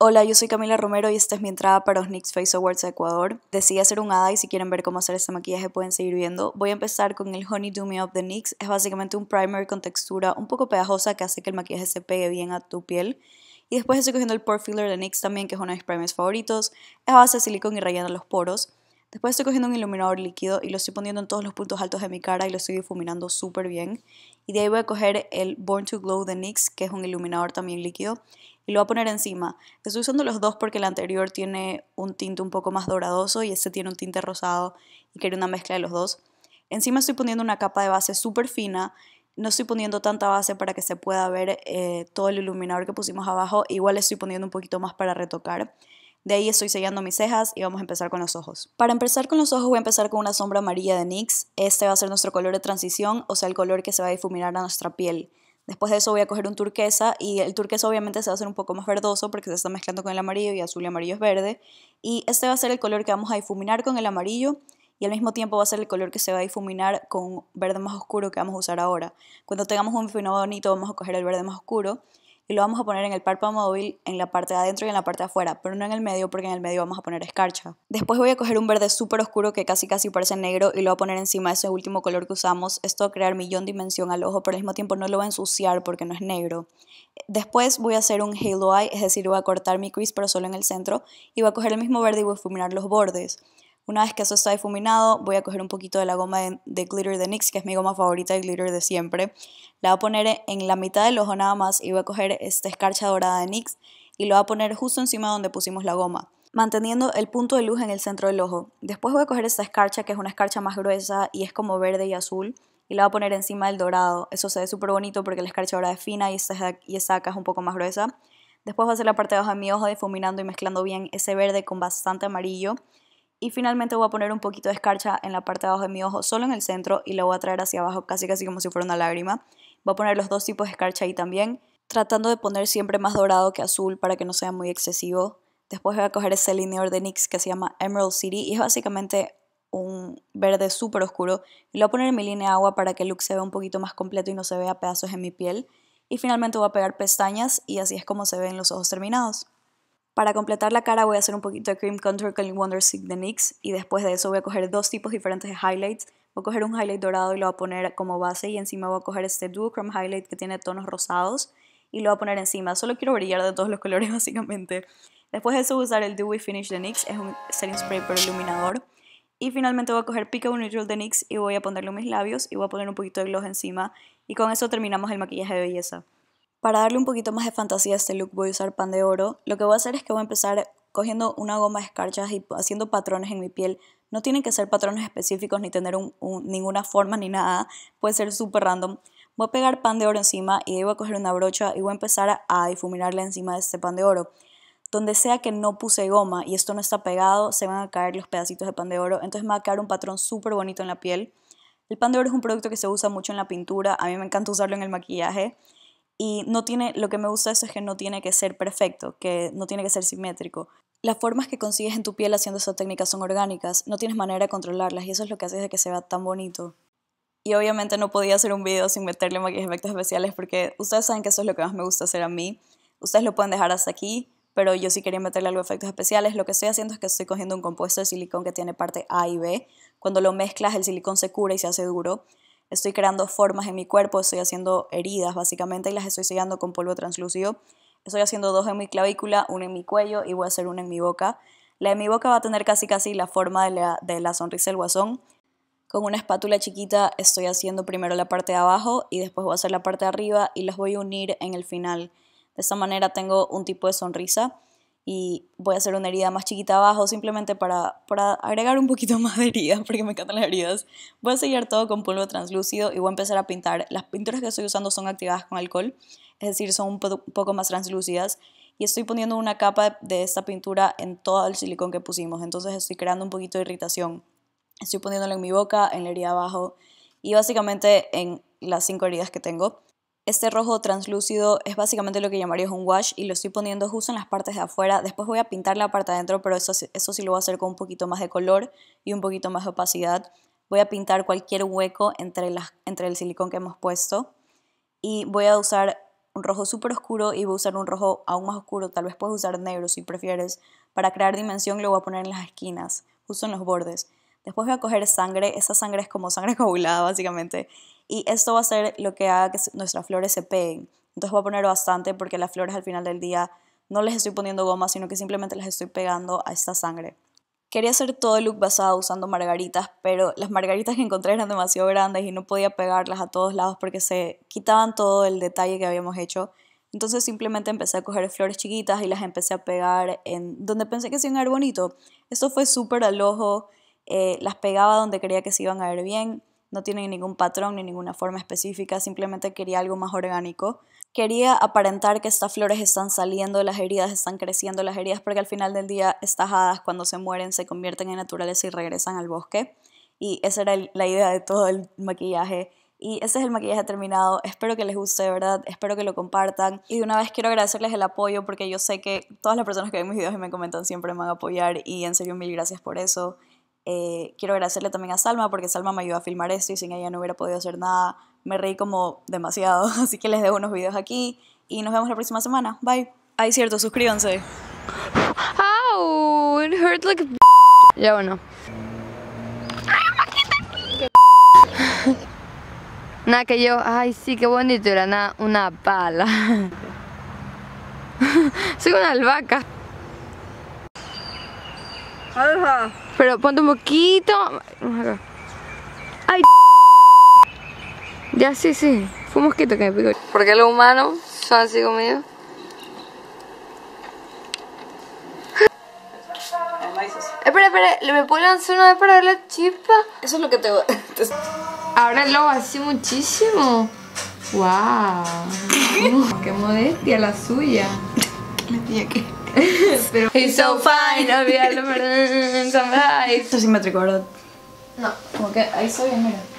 Hola, yo soy Camila Romero y esta es mi entrada para los NYX Face Awards de Ecuador. Decidí hacer un hada y si quieren ver cómo hacer este maquillaje pueden seguir viendo. Voy a empezar con el Honey Do Me Up de NYX. Es básicamente un primer con textura un poco pegajosa que hace que el maquillaje se pegue bien a tu piel. Y después estoy cogiendo el Pore Filler de NYX también, que es uno de mis primers favoritos. Es base de silicón y rellena los poros. Después estoy cogiendo un iluminador líquido y lo estoy poniendo en todos los puntos altos de mi cara y lo estoy difuminando súper bien. Y de ahí voy a coger el Born to Glow de NYX, que es un iluminador también líquido y lo voy a poner encima. Estoy usando los dos porque el anterior tiene un tinte un poco más doradoso y este tiene un tinte rosado y quería una mezcla de los dos. Encima estoy poniendo una capa de base súper fina. No estoy poniendo tanta base para que se pueda ver eh, todo el iluminador que pusimos abajo. Igual estoy poniendo un poquito más para retocar. De ahí estoy sellando mis cejas y vamos a empezar con los ojos. Para empezar con los ojos voy a empezar con una sombra amarilla de NYX. Este va a ser nuestro color de transición, o sea el color que se va a difuminar a nuestra piel. Después de eso voy a coger un turquesa y el turquesa obviamente se va a hacer un poco más verdoso porque se está mezclando con el amarillo y azul y amarillo es verde. Y este va a ser el color que vamos a difuminar con el amarillo y al mismo tiempo va a ser el color que se va a difuminar con verde más oscuro que vamos a usar ahora. Cuando tengamos un fino bonito vamos a coger el verde más oscuro y lo vamos a poner en el párpado móvil en la parte de adentro y en la parte de afuera, pero no en el medio porque en el medio vamos a poner escarcha. Después voy a coger un verde súper oscuro que casi casi parece negro y lo voy a poner encima de ese último color que usamos. Esto va a crear millón dimensión al ojo, pero al mismo tiempo no lo va a ensuciar porque no es negro. Después voy a hacer un halo eye, es decir, voy a cortar mi crease pero solo en el centro y voy a coger el mismo verde y voy a fuminar los bordes. Una vez que eso está difuminado, voy a coger un poquito de la goma de, glitter de NYX, que es mi goma favorita de glitter de siempre. La voy a poner en la mitad del ojo nada más y voy a coger esta escarcha dorada de NYX y lo voy a poner justo encima donde pusimos la goma manteniendo el punto de luz en el centro del ojo. Después voy a coger esta escarcha, que es una escarcha más gruesa y es como verde y azul, y la voy a poner encima del dorado. Eso se ve súper bonito porque la escarcha dorada es fina y esta, y esta acá es un poco más gruesa. Después voy a hacer la parte de abajo de mi ojo difuminando y mezclando bien ese verde con bastante amarillo. Y finalmente voy a poner un poquito de escarcha en la parte de abajo de mi ojo, solo en el centro, y la voy a traer hacia abajo, casi casi como si fuera una lágrima. Voy a poner los dos tipos de escarcha ahí también, tratando de poner siempre más dorado que azul para que no sea muy excesivo. Después voy a coger ese lineador de NYX que se llama Emerald City y es básicamente un verde súper oscuro. Y lo voy a poner en mi línea de agua para que el look se vea un poquito más completo y no se vea pedazos en mi piel. Y finalmente voy a pegar pestañas y así es como se ven los ojos terminados. Para completar la cara voy a hacer un poquito de Cream Contour con Wonder skin de NYX y después de eso voy a coger dos tipos diferentes de highlights. Voy a coger un highlight dorado y lo voy a poner como base y encima voy a coger este chrome Highlight que tiene tonos rosados y lo voy a poner encima. Solo quiero brillar de todos los colores básicamente. Después de eso voy a usar el Dewy Finish de NYX, es un setting spray pero iluminador. Y finalmente voy a coger Pico Neutral de NYX y voy a ponerlo en mis labios y voy a poner un poquito de gloss encima. Y con eso terminamos el maquillaje de belleza. Para darle un poquito más de fantasía a este look voy a usar pan de oro. Lo que voy a hacer es que voy a empezar cogiendo una goma de escarchas y haciendo patrones en mi piel. No tienen que ser patrones específicos ni tener ninguna forma ni nada. Puede ser súper random. Voy a pegar pan de oro encima y ahí voy a coger una brocha y voy a empezar a difuminarla encima de este pan de oro. Donde sea que no puse goma y esto no está pegado, se van a caer los pedacitos de pan de oro. Entonces me va a quedar un patrón súper bonito en la piel. El pan de oro es un producto que se usa mucho en la pintura. A mí me encanta usarlo en el maquillaje. Y no tiene, lo que me gusta de eso es que no tiene que ser perfecto, que no tiene que ser simétrico. Las formas que consigues en tu piel haciendo esa técnica son orgánicas, no tienes manera de controlarlas y eso es lo que hace de que se vea tan bonito. Y obviamente no podía hacer un video sin meterle maquillaje efectos especiales porque ustedes saben que eso es lo que más me gusta hacer a mí. Ustedes lo pueden dejar hasta aquí, pero yo sí quería meterle algo de efectos especiales. Lo que estoy haciendo es que estoy cogiendo un compuesto de silicón que tiene parte A y B. Cuando lo mezclas, el silicón se cura y se hace duro estoy creando formas en mi cuerpo, estoy haciendo heridas básicamente y las estoy sellando con polvo translúcido. Estoy haciendo dos en mi clavícula, uno en mi cuello y voy a hacer una en mi boca. La de mi boca va a tener casi casi la forma de la, de la sonrisa del guasón. Con una espátula chiquita estoy haciendo primero la parte de abajo y después voy a hacer la parte de arriba y las voy a unir en el final. De esta manera tengo un tipo de sonrisa y voy a hacer una herida más chiquita abajo simplemente para, agregar un poquito más de heridas porque me encantan las heridas. Voy a sellar todo con polvo translúcido y voy a empezar a pintar. Las pinturas que estoy usando son activadas con alcohol, es decir, son un, poco más translúcidas y estoy poniendo una capa de, de esta pintura en todo el silicón que pusimos, entonces estoy creando un poquito de irritación. Estoy poniéndolo en mi boca, en la herida abajo y básicamente en las cinco heridas que tengo. Este rojo translúcido es básicamente lo que llamaría un wash y lo estoy poniendo justo en las partes de afuera. Después voy a pintar la parte de adentro, pero eso, eso sí lo voy a hacer con un poquito más de color y un poquito más de opacidad. Voy a pintar cualquier hueco entre, las, entre el silicón que hemos puesto. Y voy a usar un rojo súper oscuro y voy a usar un rojo aún más oscuro. Tal vez puedes usar negro si prefieres. Para crear dimensión lo voy a poner en las esquinas, justo en los bordes. Después voy a coger sangre, esa sangre es como sangre coagulada básicamente, y esto va a ser lo que haga que nuestras flores se peguen. Entonces voy a poner bastante porque las flores al final del día no les estoy poniendo goma, sino que simplemente las estoy pegando a esta sangre. Quería hacer todo el look basado usando margaritas, pero las margaritas que encontré eran demasiado grandes y no podía pegarlas a todos lados porque se quitaban todo el detalle que habíamos hecho. Entonces simplemente empecé a coger flores chiquitas y las empecé a pegar en donde pensé que se iban a ver bonito. Esto fue súper al ojo, eh, las pegaba donde creía que se iban a ver bien no tienen ningún patrón ni ninguna forma específica, simplemente quería algo más orgánico. Quería aparentar que estas flores están saliendo las heridas, están creciendo las heridas, porque al final del día estas hadas cuando se mueren se convierten en naturales y regresan al bosque. Y esa era la idea de todo el maquillaje. Y ese es el maquillaje terminado. Espero que les guste, de verdad. Espero que lo compartan. Y de una vez quiero agradecerles el apoyo porque yo sé que todas las personas que ven mis videos y me comentan siempre me van a apoyar. Y en serio, mil gracias por eso. Eh, quiero agradecerle también a Salma porque Salma me ayudó a filmar esto y sin ella no hubiera podido hacer nada. Me reí como demasiado, así que les dejo unos videos aquí y nos vemos la próxima semana. Bye. Ay, ah, cierto, suscríbanse. ¡Au! it hurt like Ya bueno. Nada que yo, ay sí, qué bonito era nada, una pala. Soy una albahaca. Alfa. Pero ponte un acá Ay, ya sí, sí. Fue un mosquito que me picó. Porque los humanos son así conmigo. Espera, espera, ¿me puedo lanzar una vez para ver la chispa? Eso es lo que te Ahora lo así muchísimo. ¡Wow! ¡Qué modestia la suya! ¿Qué le que? Pero... He's so fine, en sunrise. Esto sí me recuerdo. No. Como que ahí soy, mira.